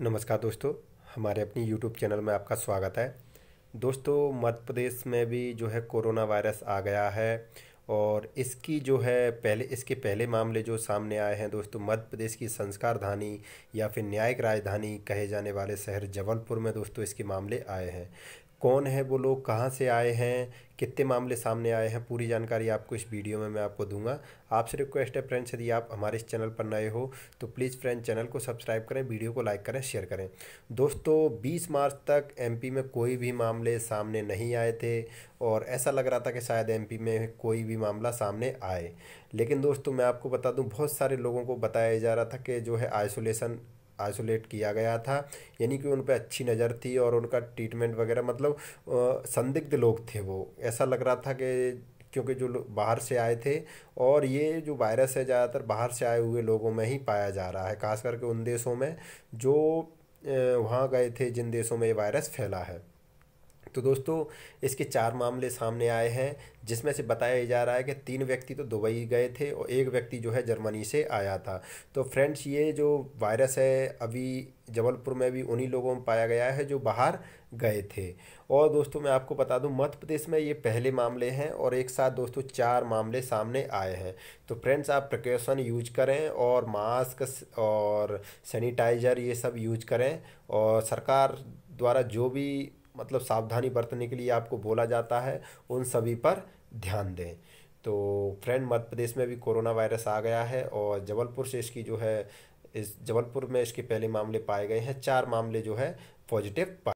नमस्कार दोस्तों हमारे अपनी यूट्यूब चैनल में आपका स्वागत है दोस्तों मध्य प्रदेश में भी जो है कोरोना वायरस आ गया है और इसकी जो है पहले इसके पहले मामले जो सामने आए हैं दोस्तों मध्य प्रदेश की संस्कार धानी या फिर न्यायिक राजधानी कहे जाने वाले शहर जबलपुर में दोस्तों इसके मामले आए हैं कौन है वो लोग कहाँ से आए हैं कितने मामले सामने आए हैं पूरी जानकारी आपको इस वीडियो में मैं आपको दूंगा आपसे रिक्वेस्ट है फ्रेंड्स यदि आप हमारे इस चैनल पर नए हो तो प्लीज़ फ्रेंड चैनल को सब्सक्राइब करें वीडियो को लाइक करें शेयर करें दोस्तों 20 मार्च तक एमपी में कोई भी मामले सामने नहीं आए थे और ऐसा लग रहा था कि शायद एम में कोई भी मामला सामने आए लेकिन दोस्तों मैं आपको बता दूँ बहुत सारे लोगों को बताया जा रहा था कि जो है आइसोलेशन आइसोलेट किया गया था यानी कि उन पर अच्छी नज़र थी और उनका ट्रीटमेंट वगैरह मतलब संदिग्ध लोग थे वो ऐसा लग रहा था कि क्योंकि जो लोग बाहर से आए थे और ये जो वायरस है ज़्यादातर बाहर से आए हुए लोगों में ही पाया जा रहा है खास करके उन देशों में जो वहाँ गए थे जिन देशों में ये वायरस फैला है तो दोस्तों इसके चार मामले सामने आए हैं जिसमें से बताया जा रहा है कि तीन व्यक्ति तो दुबई गए थे और एक व्यक्ति जो है जर्मनी से आया था तो फ्रेंड्स ये जो वायरस है अभी जबलपुर में भी उन्हीं लोगों में पाया गया है जो बाहर गए थे और दोस्तों मैं आपको बता दूं मध्य प्रदेश में ये पहले मामले हैं और एक साथ दोस्तों चार मामले सामने आए हैं तो फ्रेंड्स आप प्रिकॉशन यूज करें और मास्क और सैनिटाइज़र ये सब यूज करें और सरकार द्वारा जो भी मतलब सावधानी बरतने के लिए आपको बोला जाता है उन सभी पर ध्यान दें तो फ्रेंड मध्य प्रदेश में भी कोरोना वायरस आ गया है और जबलपुर से इसकी जो है इस जबलपुर में इसके पहले मामले पाए गए हैं चार मामले जो है पॉजिटिव पाए